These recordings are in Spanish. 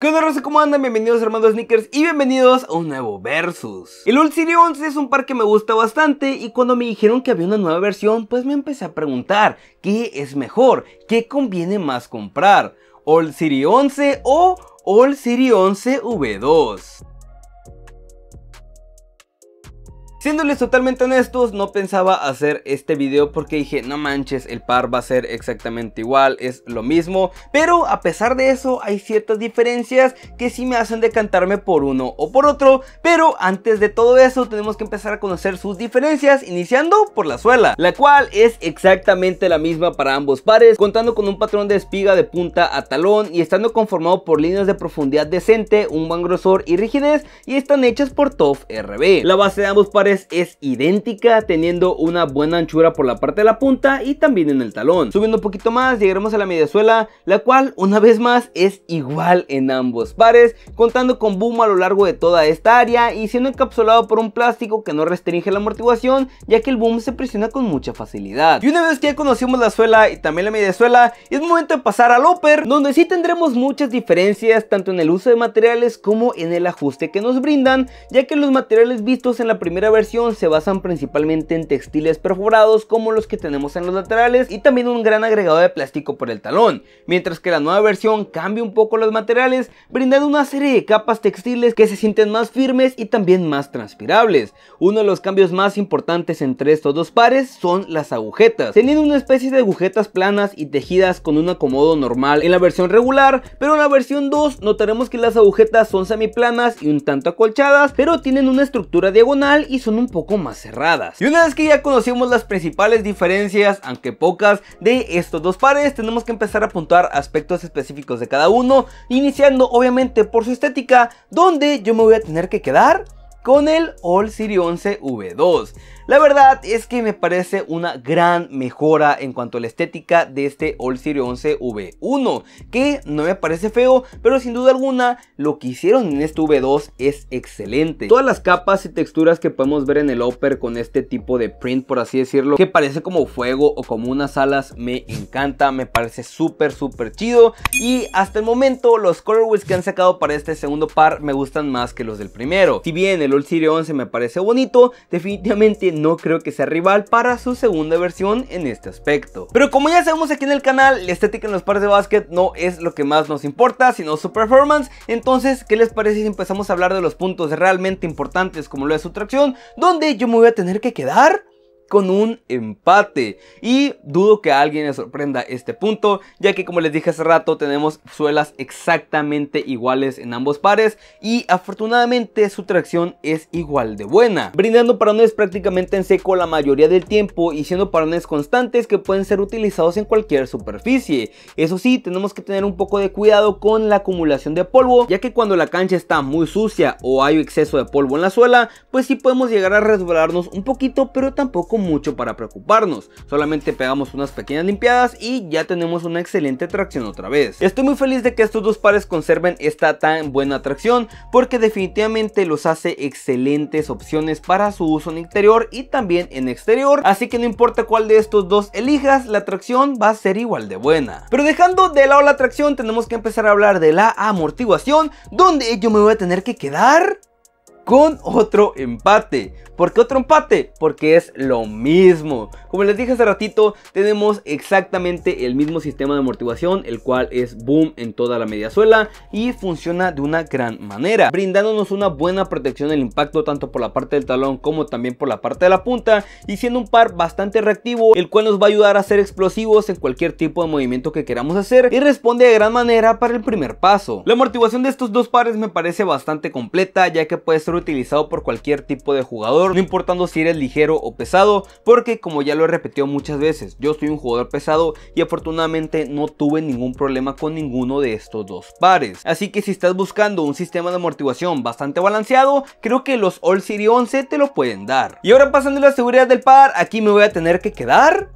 ¿Qué onda ¿Cómo andan? Bienvenidos hermanos Sneakers y bienvenidos a un nuevo Versus. El Old City 11 es un par que me gusta bastante y cuando me dijeron que había una nueva versión pues me empecé a preguntar ¿qué es mejor? ¿qué conviene más comprar? ¿Old City 11 o All City 11 V2. Siéndoles totalmente honestos, no pensaba hacer este video porque dije, no manches, el par va a ser exactamente igual, es lo mismo. Pero a pesar de eso, hay ciertas diferencias que sí me hacen decantarme por uno o por otro. Pero antes de todo eso, tenemos que empezar a conocer sus diferencias, iniciando por la suela, la cual es exactamente la misma para ambos pares, contando con un patrón de espiga de punta a talón y estando conformado por líneas de profundidad decente, un buen grosor y rigidez y están hechas por TOF RB. La base de ambos pares es idéntica teniendo una buena anchura por la parte de la punta y también en el talón. Subiendo un poquito más llegaremos a la mediazuela la cual una vez más es igual en ambos pares contando con boom a lo largo de toda esta área y siendo encapsulado por un plástico que no restringe la amortiguación ya que el boom se presiona con mucha facilidad. Y una vez que ya conocimos la suela y también la mediazuela es momento de pasar al upper donde sí tendremos muchas diferencias tanto en el uso de materiales como en el ajuste que nos brindan ya que los materiales vistos en la primera versión versión se basan principalmente en textiles perforados como los que tenemos en los laterales y también un gran agregado de plástico por el talón, mientras que la nueva versión cambia un poco los materiales brindando una serie de capas textiles que se sienten más firmes y también más transpirables. Uno de los cambios más importantes entre estos dos pares son las agujetas, teniendo una especie de agujetas planas y tejidas con un acomodo normal en la versión regular, pero en la versión 2 notaremos que las agujetas son semiplanas y un tanto acolchadas, pero tienen una estructura diagonal y un poco más cerradas. Y una vez que ya conocimos las principales diferencias, aunque pocas, de estos dos pares, tenemos que empezar a apuntar aspectos específicos de cada uno, iniciando obviamente por su estética, donde yo me voy a tener que quedar con el All City 11 V2. La verdad es que me parece una gran mejora en cuanto a la estética de este All Series 11 V1, que no me parece feo, pero sin duda alguna lo que hicieron en este V2 es excelente. Todas las capas y texturas que podemos ver en el upper con este tipo de print, por así decirlo, que parece como fuego o como unas alas, me encanta, me parece súper súper chido y hasta el momento los colorways que han sacado para este segundo par me gustan más que los del primero. Si bien el el Serie 11 me parece bonito, definitivamente no creo que sea rival para su segunda versión en este aspecto. Pero como ya sabemos aquí en el canal, la estética en los pares de básquet no es lo que más nos importa, sino su performance. Entonces, ¿qué les parece si empezamos a hablar de los puntos realmente importantes como lo es su tracción? Donde yo me voy a tener que quedar con un empate. Y dudo que a alguien le sorprenda este punto, ya que como les dije hace rato tenemos suelas exactamente iguales en ambos pares y afortunadamente su tracción es igual de buena, brindando parones prácticamente en seco la mayoría del tiempo y siendo parones constantes que pueden ser utilizados en cualquier superficie. Eso sí, tenemos que tener un poco de cuidado con la acumulación de polvo, ya que cuando la cancha está muy sucia o hay exceso de polvo en la suela, pues si podemos llegar a resbalarnos un poquito, pero tampoco mucho para preocuparnos, solamente pegamos unas pequeñas limpiadas y ya tenemos una excelente tracción otra vez. Estoy muy feliz de que estos dos pares conserven esta tan buena tracción porque definitivamente los hace excelentes opciones para su uso en interior y también en exterior, así que no importa cuál de estos dos elijas, la tracción va a ser igual de buena. Pero dejando de lado la tracción tenemos que empezar a hablar de la amortiguación, donde yo me voy a tener que quedar con otro empate. ¿Por qué otro empate? Porque es lo mismo. Como les dije hace ratito, tenemos exactamente el mismo sistema de amortiguación, el cual es boom en toda la media suela y funciona de una gran manera, brindándonos una buena protección del impacto tanto por la parte del talón como también por la parte de la punta y siendo un par bastante reactivo, el cual nos va a ayudar a ser explosivos en cualquier tipo de movimiento que queramos hacer y responde de gran manera para el primer paso. La amortiguación de estos dos pares me parece bastante completa ya que puede ser utilizado por cualquier tipo de jugador, no importando si eres ligero o pesado, porque como ya lo he repetido muchas veces, yo soy un jugador pesado y afortunadamente no tuve ningún problema con ninguno de estos dos pares. Así que si estás buscando un sistema de amortiguación bastante balanceado, creo que los All City 11 te lo pueden dar. Y ahora pasando a la seguridad del par, aquí me voy a tener que quedar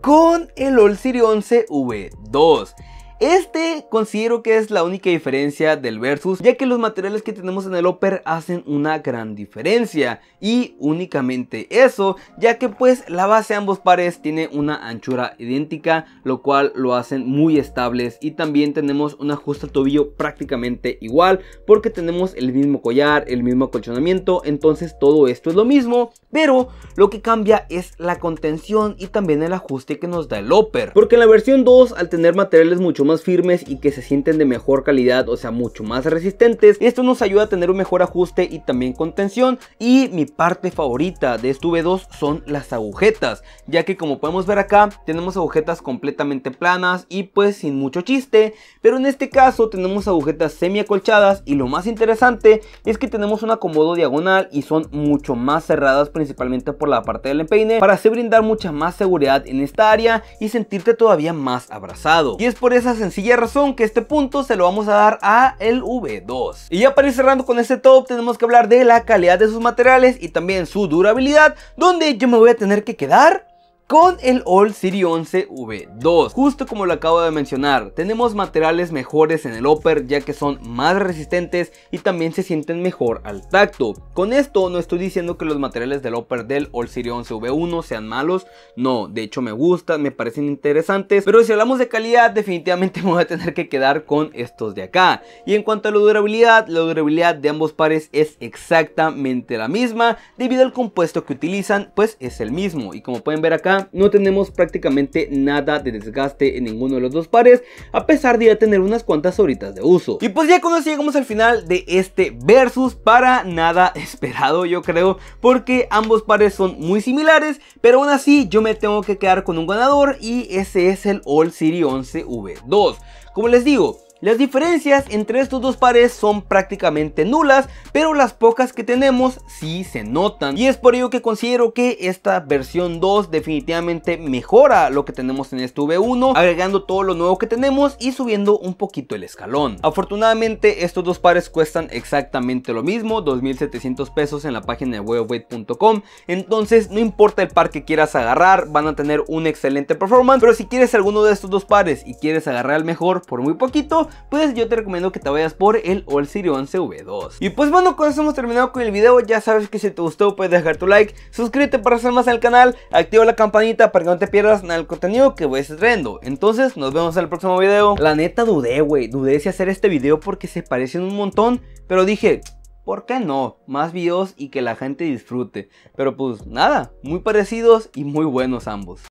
con el All City 11 V2. Este considero que es la única diferencia del Versus, ya que los materiales que tenemos en el Upper hacen una gran diferencia y únicamente eso, ya que pues la base de ambos pares tiene una anchura idéntica, lo cual lo hacen muy estables y también tenemos un ajuste al tobillo prácticamente igual porque tenemos el mismo collar, el mismo acolchonamiento, entonces todo esto es lo mismo, pero lo que cambia es la contención y también el ajuste que nos da el Upper, porque en la versión 2 al tener materiales mucho más firmes y que se sienten de mejor calidad, o sea, mucho más resistentes. Esto nos ayuda a tener un mejor ajuste y también contención. Y mi parte favorita de este V2 son las agujetas, ya que como podemos ver acá, tenemos agujetas completamente planas y pues sin mucho chiste, pero en este caso tenemos agujetas semi acolchadas y lo más interesante es que tenemos un acomodo diagonal y son mucho más cerradas principalmente por la parte del empeine para así brindar mucha más seguridad en esta área y sentirte todavía más abrazado. Y es por esa sencilla razón que este punto se lo vamos a dar a el V2. Y ya para ir cerrando con este top tenemos que hablar de la calidad de sus materiales y también su durabilidad, donde yo me voy a tener que quedar con el All City 11 V2. Justo como lo acabo de mencionar, tenemos materiales mejores en el upper ya que son más resistentes y también se sienten mejor al tacto. Con esto no estoy diciendo que los materiales del upper del All City 11 V1 sean malos, no, de hecho me gustan, me parecen interesantes, pero si hablamos de calidad definitivamente me voy a tener que quedar con estos de acá. Y en cuanto a la durabilidad, la durabilidad de ambos pares es exactamente la misma debido al compuesto que utilizan, pues es el mismo y como pueden ver acá no tenemos prácticamente nada de desgaste en ninguno de los dos pares, a pesar de ya tener unas cuantas horitas de uso. Y pues ya con eso llegamos al final de este versus para nada esperado yo creo, porque ambos pares son muy similares, pero aún así yo me tengo que quedar con un ganador y ese es el All City 11 V2. Como les digo, las diferencias entre estos dos pares son prácticamente nulas, pero las pocas que tenemos sí se notan. Y es por ello que considero que esta versión 2 definitivamente mejora lo que tenemos en este V1, agregando todo lo nuevo que tenemos y subiendo un poquito el escalón. Afortunadamente estos dos pares cuestan exactamente lo mismo, 2.700 pesos en la página de webweight.com, entonces no importa el par que quieras agarrar, van a tener un excelente performance, pero si quieres alguno de estos dos pares y quieres agarrar el mejor por muy poquito, pues yo te recomiendo que te vayas por el All City 11 V2. Y pues bueno, con eso hemos terminado con el video, ya sabes que si te gustó puedes dejar tu like, suscríbete para ser más al canal, activa la campanita para que no te pierdas nada del contenido que voy a estar Entonces, nos vemos en el próximo video. La neta dudé, güey, dudé si hacer este video porque se parecen un montón, pero dije... ¿por qué no? Más videos y que la gente disfrute. Pero pues nada, muy parecidos y muy buenos ambos.